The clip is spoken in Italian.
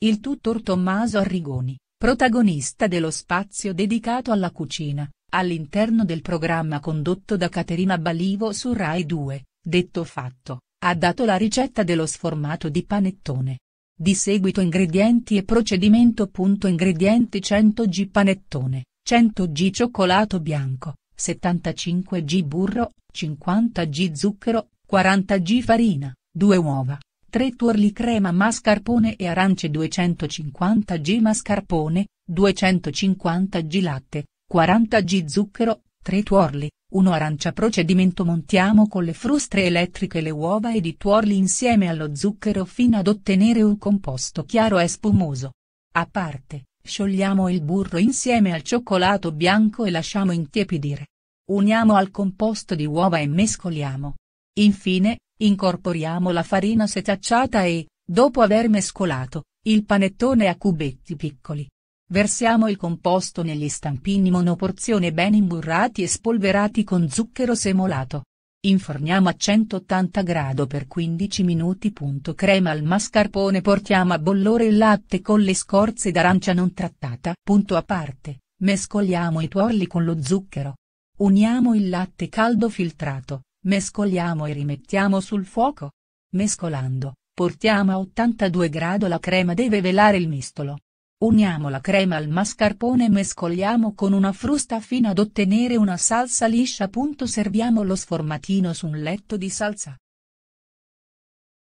Il tutor Tommaso Arrigoni, protagonista dello spazio dedicato alla cucina, all'interno del programma condotto da Caterina Balivo su Rai 2, detto fatto, ha dato la ricetta dello sformato di panettone. Di seguito ingredienti e procedimento. Punto Ingredienti 100 g panettone, 100 g cioccolato bianco, 75 g burro, 50 g zucchero, 40 g farina, 2 uova, 3 tuorli crema mascarpone e arance 250 g mascarpone, 250 g latte, 40 g zucchero, 3 tuorli, 1 arancia procedimento montiamo con le frustre elettriche le uova ed i tuorli insieme allo zucchero fino ad ottenere un composto chiaro e spumoso. A parte, sciogliamo il burro insieme al cioccolato bianco e lasciamo intiepidire. Uniamo al composto di uova e mescoliamo. Infine, Incorporiamo la farina setacciata e, dopo aver mescolato, il panettone a cubetti piccoli. Versiamo il composto negli stampini monoporzione ben imburrati e spolverati con zucchero semolato. Inforniamo a 180 grado per 15 minuti. Crema al mascarpone portiamo a bollore il latte con le scorze d'arancia non trattata. Punto a parte, mescoliamo i tuorli con lo zucchero. Uniamo il latte caldo filtrato, Mescoliamo e rimettiamo sul fuoco. Mescolando, portiamo a 82 grado la crema deve velare il mistolo. Uniamo la crema al mascarpone e mescoliamo con una frusta fino ad ottenere una salsa liscia. Serviamo lo sformatino su un letto di salsa.